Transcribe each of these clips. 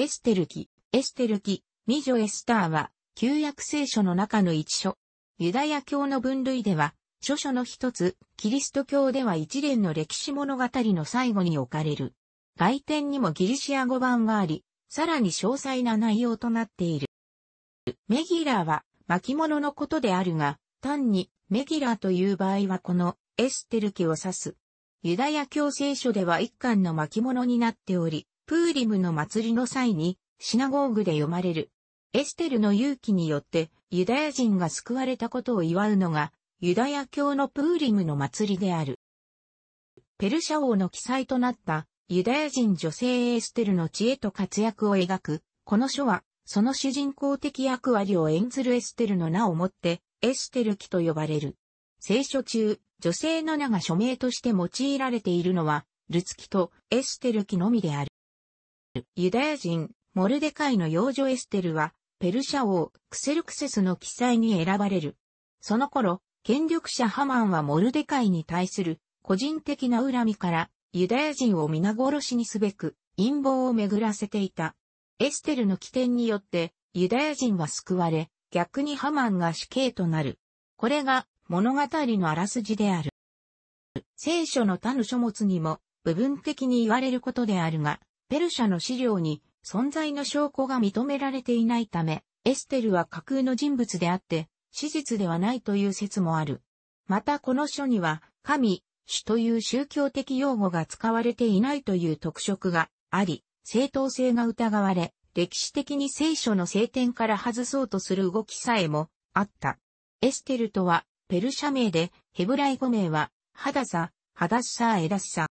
エステルキ、エステルキ、ミジョエスターは、旧約聖書の中の一書。ユダヤ教の分類では、諸書の一つ、キリスト教では一連の歴史物語の最後に置かれる。外典にもギリシア語版があり、さらに詳細な内容となっている。メギラーは巻物のことであるが、単にメギラーという場合はこのエステルキを指す。ユダヤ教聖書では一巻の巻物になっており、プーリムの祭りの際に、シナゴーグで読まれる。エステルの勇気によって、ユダヤ人が救われたことを祝うのが、ユダヤ教のプーリムの祭りである。ペルシャ王の記載となった、ユダヤ人女性エステルの知恵と活躍を描く、この書は、その主人公的役割を演ずるエステルの名をもって、エステル記と呼ばれる。聖書中、女性の名が署名として用いられているのは、ルツキとエステル記のみである。ユダヤ人、モルデカイの幼女エステルは、ペルシャ王、クセルクセスの記載に選ばれる。その頃、権力者ハマンはモルデカイに対する個人的な恨みから、ユダヤ人を皆殺しにすべく陰謀を巡らせていた。エステルの起点によって、ユダヤ人は救われ、逆にハマンが死刑となる。これが物語のあらすじである。聖書の他の書物にも部分的に言われることであるが、ペルシャの資料に存在の証拠が認められていないため、エステルは架空の人物であって、史実ではないという説もある。またこの書には、神、主という宗教的用語が使われていないという特色があり、正当性が疑われ、歴史的に聖書の聖典から外そうとする動きさえもあった。エステルとは、ペルシャ名で、ヘブライ語名は、ハダサ、ハダッサーエダッサ。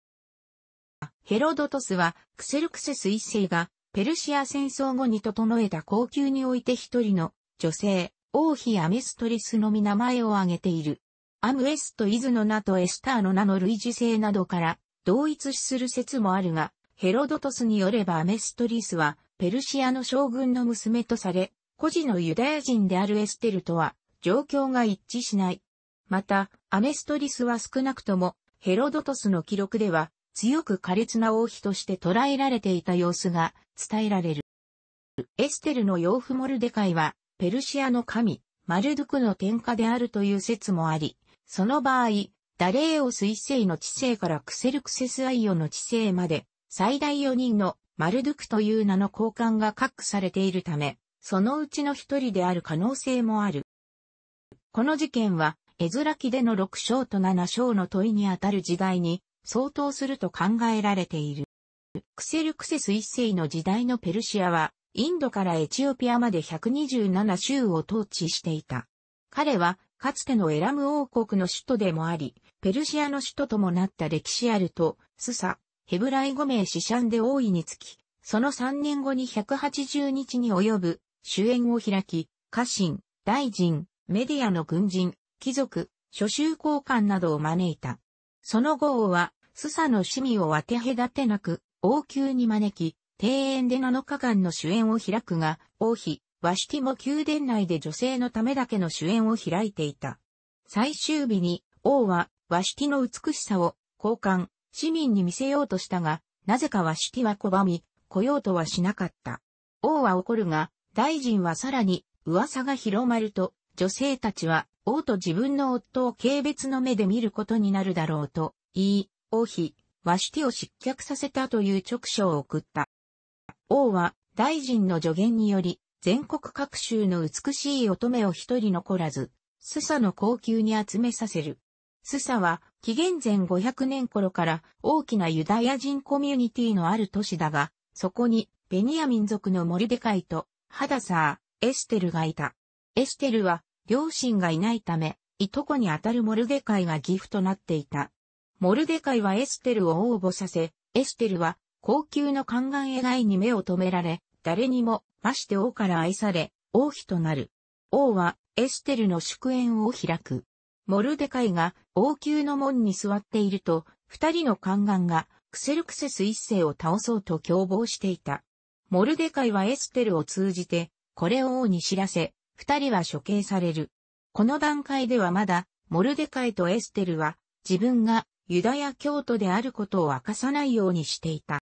ヘロドトスは、クセルクセス一世が、ペルシア戦争後に整えた高級において一人の女性、王妃アメストリスのみ名前を挙げている。アムエスとイズの名とエスターの名の類似性などから同一視する説もあるが、ヘロドトスによればアメストリスはペルシアの将軍の娘とされ、孤児のユダヤ人であるエステルとは状況が一致しない。また、アメストリスは少なくともヘロドトスの記録では強く苛烈な王妃として捉えられていた様子が伝えられる。エステルの養父モルデカイは、ペルシアの神、マルドゥクの天下であるという説もあり、その場合、ダレーオス一世の知性からクセルクセスアイオの知性まで、最大4人のマルドゥクという名の交換が確保されているため、そのうちの一人である可能性もある。この事件は、絵面記での6章と7章の問いにあたる時代に相当すると考えられている。クセルクセス一世の時代のペルシアは、インドからエチオピアまで127州を統治していた。彼は、かつてのエラム王国の首都でもあり、ペルシアの首都ともなった歴史あると、スサ、ヘブライ語名シシャンで王位につき、その3年後に180日に及ぶ、主演を開き、家臣、大臣、メディアの軍人、貴族、諸州交換などを招いた。その後王は、スサの趣味を分け隔てなく、王宮に招き、庭園で7日間の主演を開くが、王妃、ワシティも宮殿内で女性のためだけの主演を開いていた。最終日に、王は、ワシティの美しさを、交換、市民に見せようとしたが、なぜかワシティは拒み、来ようとはしなかった。王は怒るが、大臣はさらに、噂が広まると、女性たちは、王と自分の夫を軽蔑の目で見ることになるだろうと、言い、王妃、ワシティを失脚させたという直書を送った。王は、大臣の助言により、全国各州の美しい乙女を一人残らず、スサの高級に集めさせる。スサは、紀元前500年頃から大きなユダヤ人コミュニティのある都市だが、そこに、ベニヤ民族のモルデカイと、ハダサー、エステルがいた。エステルは、両親がいないため、いとこにあたるモルデカイが義父となっていた。モルデカイはエステルを応募させ、エステルは高級の宦官以外に目を留められ、誰にもまして王から愛され、王妃となる。王はエステルの祝宴を開く。モルデカイが王宮の門に座っていると、二人の宦官がクセルクセス一世を倒そうと共謀していた。モルデカイはエステルを通じて、これを王に知らせ、二人は処刑される。この段階ではまだ、モルデカイとエステルは、自分がユダヤ教徒であることを明かさないようにしていた。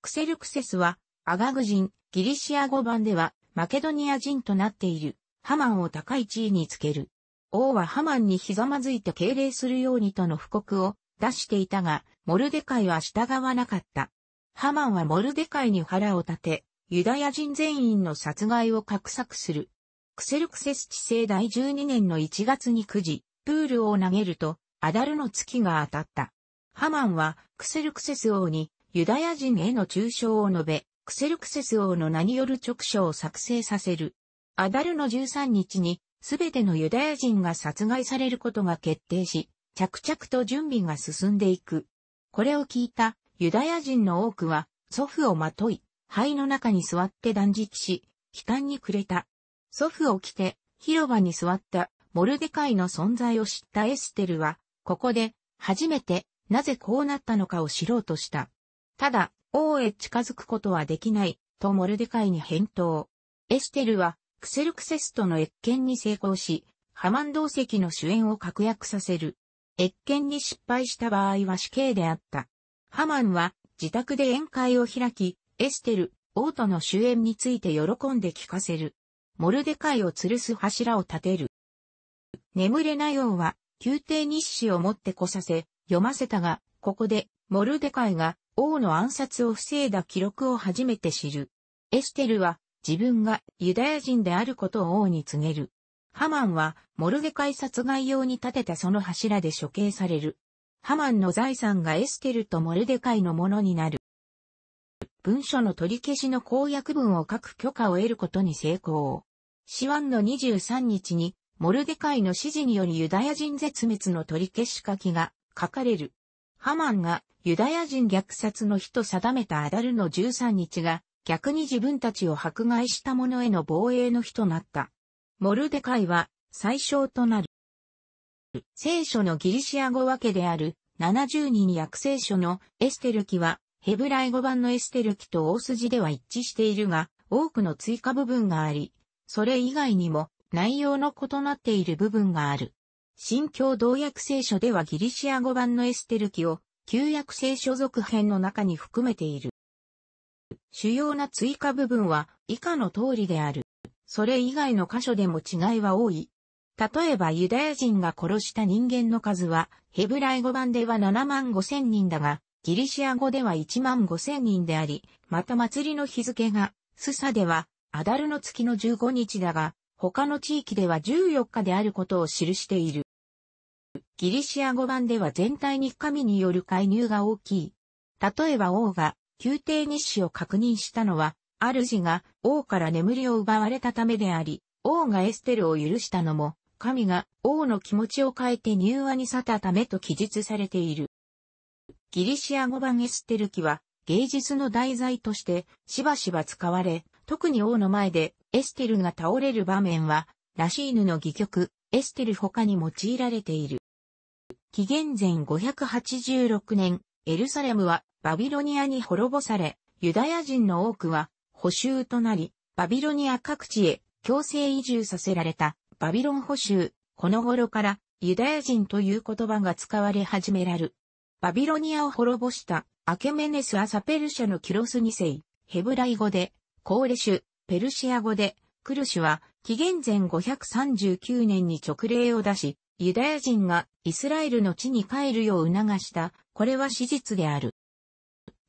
クセルクセスは、アガグ人、ギリシア語版では、マケドニア人となっている、ハマンを高い地位につける。王はハマンにひざまずいて敬礼するようにとの布告を出していたが、モルデカイは従わなかった。ハマンはモルデカイに腹を立て、ユダヤ人全員の殺害を画策する。クセルクセス地政第12年の1月に9時、プールを投げると、アダルの月が当たった。ハマンは、クセルクセス王に、ユダヤ人への中傷を述べ、クセルクセス王の名による直書を作成させる。アダルの13日に、すべてのユダヤ人が殺害されることが決定し、着々と準備が進んでいく。これを聞いたユダヤ人の多くは、祖父をまとい、灰の中に座って断食し、悲嘆に暮れた。祖父を着て広場に座ったモルデカイの存在を知ったエステルは、ここで初めてなぜこうなったのかを知ろうとした。ただ、王へ近づくことはできない、とモルデカイに返答。エステルはクセルクセストの越見に成功し、ハマン同席の主演を確約させる。越見に失敗した場合は死刑であった。ハマンは自宅で宴会を開き、エステル、王との主演について喜んで聞かせる。モルデカイを吊るす柱を立てる。眠れない王は、宮廷日誌を持って来させ、読ませたが、ここで、モルデカイが、王の暗殺を防いだ記録を初めて知る。エステルは、自分がユダヤ人であることを王に告げる。ハマンは、モルデカイ殺害用に建てたその柱で処刑される。ハマンの財産がエステルとモルデカイのものになる。文書の取り消しの公約文を書く許可を得ることに成功。シワンの23日に、モルデカイの指示によりユダヤ人絶滅の取り消し書きが書かれる。ハマンがユダヤ人虐殺の日と定めたアダルの13日が、逆に自分たちを迫害した者への防衛の日となった。モルデカイは最小となる。聖書のギリシア語訳である72に訳聖書のエステル記はヘブライ語版のエステル記と大筋では一致しているが、多くの追加部分があり、それ以外にも内容の異なっている部分がある。新教同訳聖書ではギリシア語版のエステル記を旧約聖書続編の中に含めている。主要な追加部分は以下の通りである。それ以外の箇所でも違いは多い。例えばユダヤ人が殺した人間の数はヘブライ語版では7万5千人だが、ギリシア語では1万5千人であり、また祭りの日付が、スサでは、アダルの月の15日だが、他の地域では14日であることを記している。ギリシア語版では全体に神による介入が大きい。例えば王が宮廷日誌を確認したのは、主が王から眠りを奪われたためであり、王がエステルを許したのも、神が王の気持ちを変えて入和に去ったためと記述されている。ギリシア語版エステル記は芸術の題材としてしばしば使われ、特に王の前でエステルが倒れる場面は、ラシーヌの戯曲、エステル他に用いられている。紀元前586年、エルサレムはバビロニアに滅ぼされ、ユダヤ人の多くは補修となり、バビロニア各地へ強制移住させられたバビロン補修。この頃からユダヤ人という言葉が使われ始めらる。バビロニアを滅ぼしたアケメネス・アサペルシャのキロス2世、ヘブライ語で、コーレシュ、ペルシア語で、クルシュは、紀元前539年に勅令を出し、ユダヤ人がイスラエルの地に帰るよう促した、これは史実である。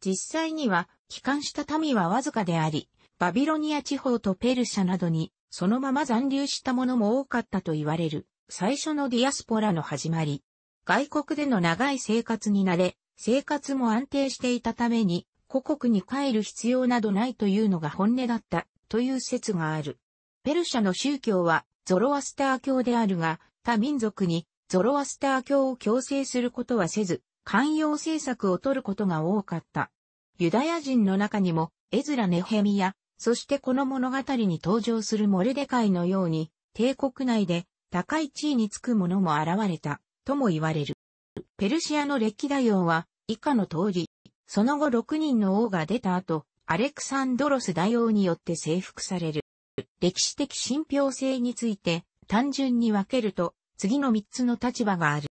実際には、帰還した民はわずかであり、バビロニア地方とペルシャなどに、そのまま残留したものも多かったと言われる、最初のディアスポラの始まり。外国での長い生活に慣れ、生活も安定していたために、故国に帰る必要などないというのが本音だったという説がある。ペルシャの宗教はゾロアスター教であるが、他民族にゾロアスター教を強制することはせず、寛容政策を取ることが多かった。ユダヤ人の中にも、エズラ・ネヘミヤ、そしてこの物語に登場するモルデカイのように、帝国内で高い地位につく者も現れた。とも言われる。ペルシアの歴代王は以下の通り、その後6人の王が出た後、アレクサンドロス大王によって征服される。歴史的信憑性について単純に分けると、次の3つの立場がある。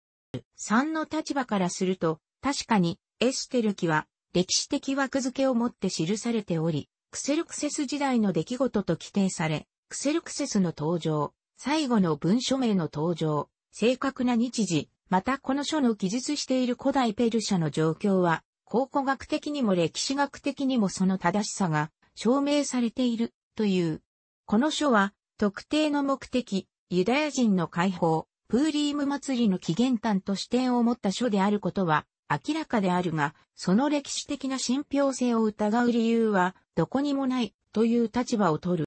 3の立場からすると、確かにエステル記は歴史的枠付けをもって記されており、クセルクセス時代の出来事と規定され、クセルクセスの登場、最後の文書名の登場、正確な日時、またこの書の記述している古代ペルシャの状況は、考古学的にも歴史学的にもその正しさが証明されているという。この書は、特定の目的、ユダヤ人の解放、プーリーム祭りの起源端と視点を持った書であることは明らかであるが、その歴史的な信憑性を疑う理由はどこにもないという立場を取る。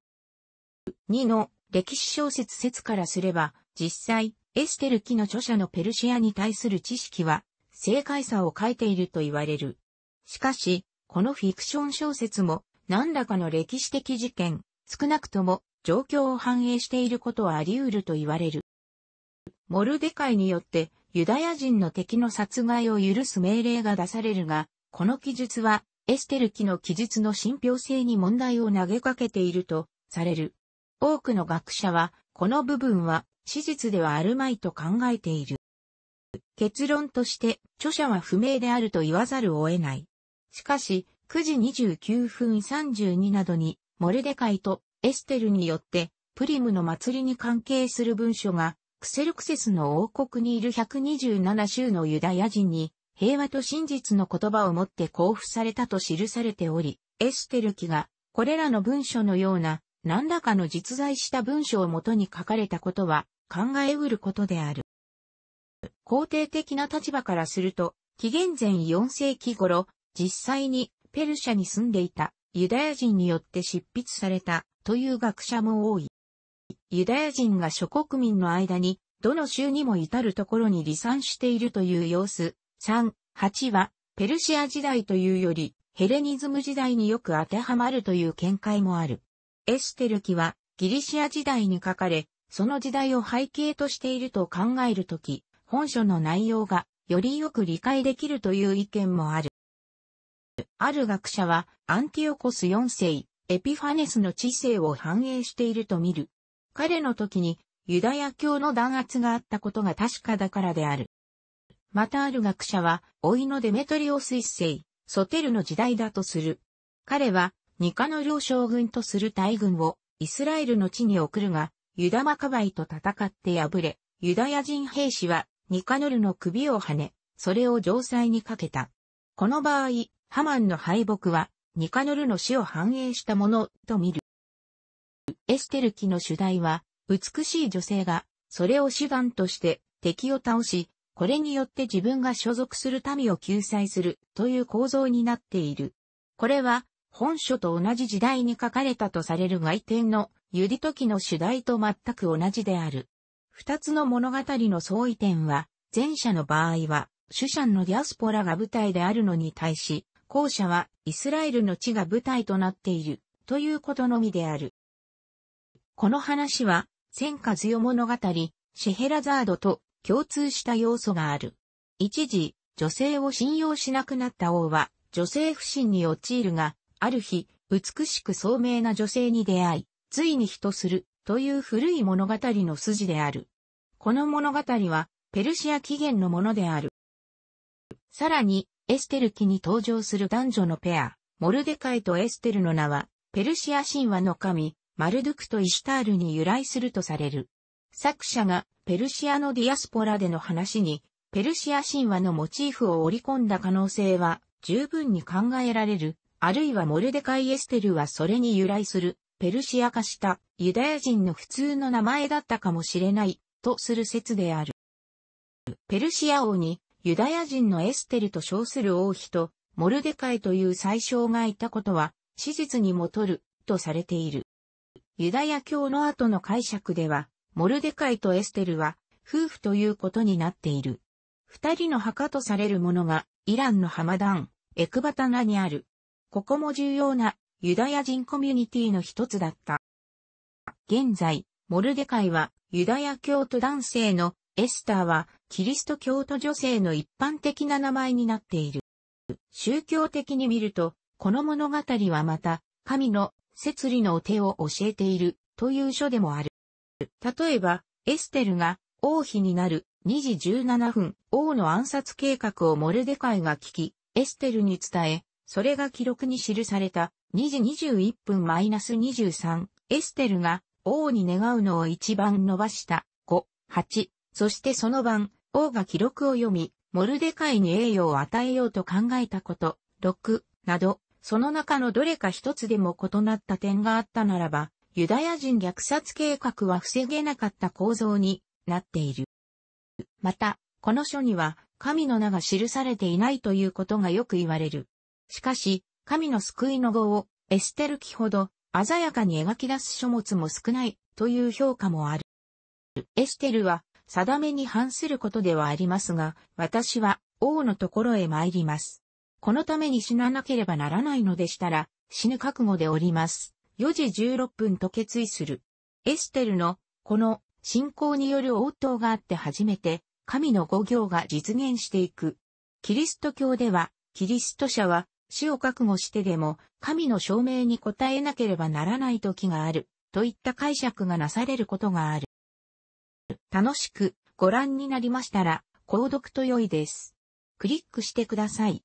2の歴史小説説からすれば、実際、エステル記の著者のペルシアに対する知識は、正解さを書いていると言われる。しかし、このフィクション小説も、何らかの歴史的事件、少なくとも状況を反映していることはあり得ると言われる。モルデカイによってユダヤ人の敵の殺害を許す命令が出されるが、この記述はエステル記の記述の信憑性に問題を投げかけているとされる。多くの学者は、この部分は史実ではあるまいと考えている。結論として著者は不明であると言わざるを得ない。しかし、9時29分32などに、モルデカイとエステルによって、プリムの祭りに関係する文書が、クセルクセスの王国にいる127州のユダヤ人に、平和と真実の言葉をもって交付されたと記されており、エステル記が、これらの文書のような、何らかの実在した文書をもとに書かれたことは、考えうることである。肯定的な立場からすると、紀元前4世紀頃、実際にペルシャに住んでいたユダヤ人によって執筆されたという学者も多い。ユダヤ人が諸国民の間に、どの州にも至るところに離散しているという様子。3、8は、ペルシア時代というより、ヘレニズム時代によく当てはまるという見解もある。エステル記は、ギリシア時代に書かれ、その時代を背景としていると考えるとき、本書の内容がよりよく理解できるという意見もある。ある学者は、アンティオコス4世、エピファネスの知性を反映していると見る。彼の時に、ユダヤ教の弾圧があったことが確かだからである。またある学者は、老いのデメトリオス一世、ソテルの時代だとする。彼は、ニカノ領将軍とする大軍を、イスラエルの地に送るが、ユダマカバイと戦って敗れ、ユダヤ人兵士はニカノルの首を跳ね、それを城塞にかけた。この場合、ハマンの敗北はニカノルの死を反映したものと見る。エステル記の主題は、美しい女性が、それを手段として敵を倒し、これによって自分が所属する民を救済するという構造になっている。これは、本書と同じ時代に書かれたとされる外典のゆりときの主題と全く同じである。二つの物語の相違点は、前者の場合は、主者のディアスポラが舞台であるのに対し、後者はイスラエルの地が舞台となっている、ということのみである。この話は、戦火強物語、シヘラザードと共通した要素がある。一時、女性を信用しなくなった王は、女性不信に陥るが、ある日、美しく聡明な女性に出会い、ついに人するという古い物語の筋である。この物語はペルシア起源のものである。さらに、エステル記に登場する男女のペア、モルデカイとエステルの名は、ペルシア神話の神、マルドゥクとイシュタールに由来するとされる。作者がペルシアのディアスポラでの話に、ペルシア神話のモチーフを織り込んだ可能性は十分に考えられる、あるいはモルデカイ・エステルはそれに由来するペルシア化したユダヤ人の普通の名前だったかもしれないとする説である。ペルシア王にユダヤ人のエステルと称する王妃とモルデカイという宰相がいたことは史実にもとるとされている。ユダヤ教の後の解釈では、モルデカイとエステルは夫婦ということになっている。二人の墓とされるものがイランのハマダン、エクバタナにある。ここも重要なユダヤ人コミュニティの一つだった。現在、モルデカイはユダヤ教徒男性のエスターはキリスト教徒女性の一般的な名前になっている。宗教的に見ると、この物語はまた、神の摂理のお手を教えているという書でもある。例えば、エステルが王妃になる2時17分、王の暗殺計画をモルデカイが聞き、エステルに伝え、それが記録に記された2時21分 -23、エステルが王に願うのを一番伸ばした5、8、そしてその晩、王が記録を読み、モルデカイに栄誉を与えようと考えたこと、6、など、その中のどれか一つでも異なった点があったならば、ユダヤ人虐殺計画は防げなかった構造になっている。また、この書には神の名が記されていないということがよく言われる。しかし、神の救いの語をエステル記ほど鮮やかに描き出す書物も少ないという評価もある。エステルは定めに反することではありますが、私は王のところへ参ります。このために死ななければならないのでしたら、死ぬ覚悟でおります。4時16分と決意する。エステルの、この、信仰による応答があって初めて、神の五行が実現していく。キリスト教では、キリスト者は、死を覚悟してでも、神の証明に応えなければならない時がある、といった解釈がなされることがある。楽しくご覧になりましたら、購読と良いです。クリックしてください。